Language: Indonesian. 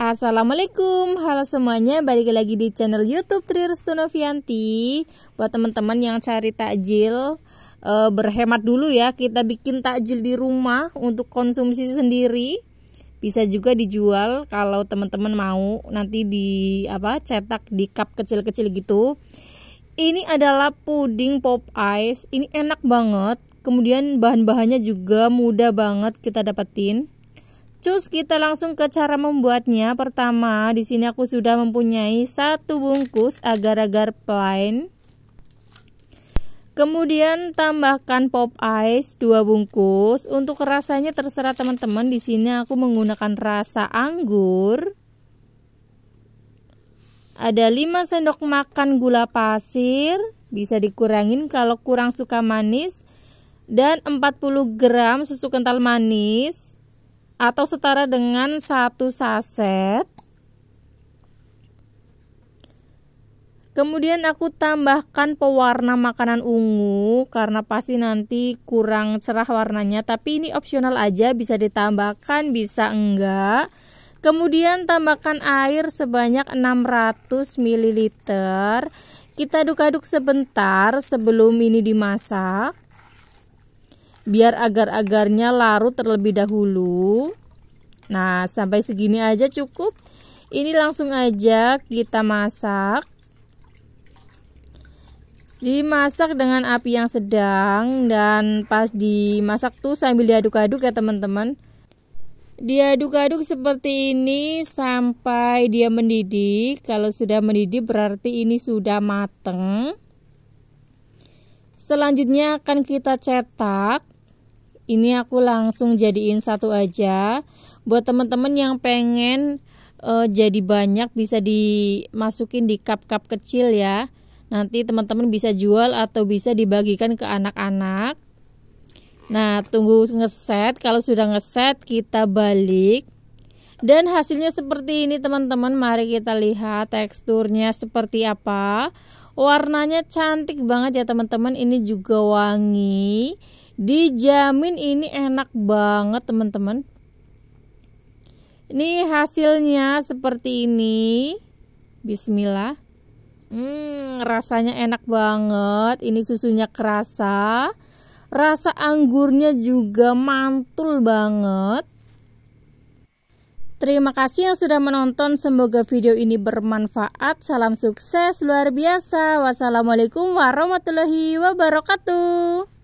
Assalamualaikum, halo semuanya, balik lagi di channel YouTube Tri Restu Novianti. Buat teman-teman yang cari takjil, e, berhemat dulu ya, kita bikin takjil di rumah untuk konsumsi sendiri. Bisa juga dijual kalau teman-teman mau nanti di apa cetak di cup kecil-kecil gitu. Ini adalah puding pop ice. Ini enak banget. Kemudian bahan-bahannya juga mudah banget kita dapetin Cus, kita langsung ke cara membuatnya. Pertama, di sini aku sudah mempunyai satu bungkus agar-agar plain. Kemudian tambahkan pop ice 2 bungkus. Untuk rasanya terserah teman-teman. Di sini aku menggunakan rasa anggur. Ada 5 sendok makan gula pasir, bisa dikurangin kalau kurang suka manis dan 40 gram susu kental manis atau setara dengan satu saset. Kemudian aku tambahkan pewarna makanan ungu karena pasti nanti kurang cerah warnanya, tapi ini opsional aja bisa ditambahkan bisa enggak. Kemudian tambahkan air sebanyak 600 ml. Kita aduk-aduk sebentar sebelum ini dimasak biar agar-agarnya larut terlebih dahulu. Nah, sampai segini aja cukup. Ini langsung aja kita masak. Dimasak dengan api yang sedang dan pas dimasak tuh sambil diaduk-aduk ya teman-teman. Diaduk-aduk seperti ini sampai dia mendidih. Kalau sudah mendidih berarti ini sudah mateng. Selanjutnya akan kita cetak. Ini aku langsung jadiin satu aja. Buat teman-teman yang pengen e, jadi banyak bisa dimasukin di cup-cup kecil ya. Nanti teman-teman bisa jual atau bisa dibagikan ke anak-anak. Nah, tunggu ngeset. Kalau sudah ngeset, kita balik. Dan hasilnya seperti ini teman-teman. Mari kita lihat teksturnya seperti apa warnanya cantik banget ya teman-teman ini juga wangi dijamin ini enak banget teman-teman ini hasilnya seperti ini bismillah hmm, rasanya enak banget ini susunya kerasa rasa anggurnya juga mantul banget Terima kasih yang sudah menonton. Semoga video ini bermanfaat. Salam sukses luar biasa. Wassalamualaikum warahmatullahi wabarakatuh.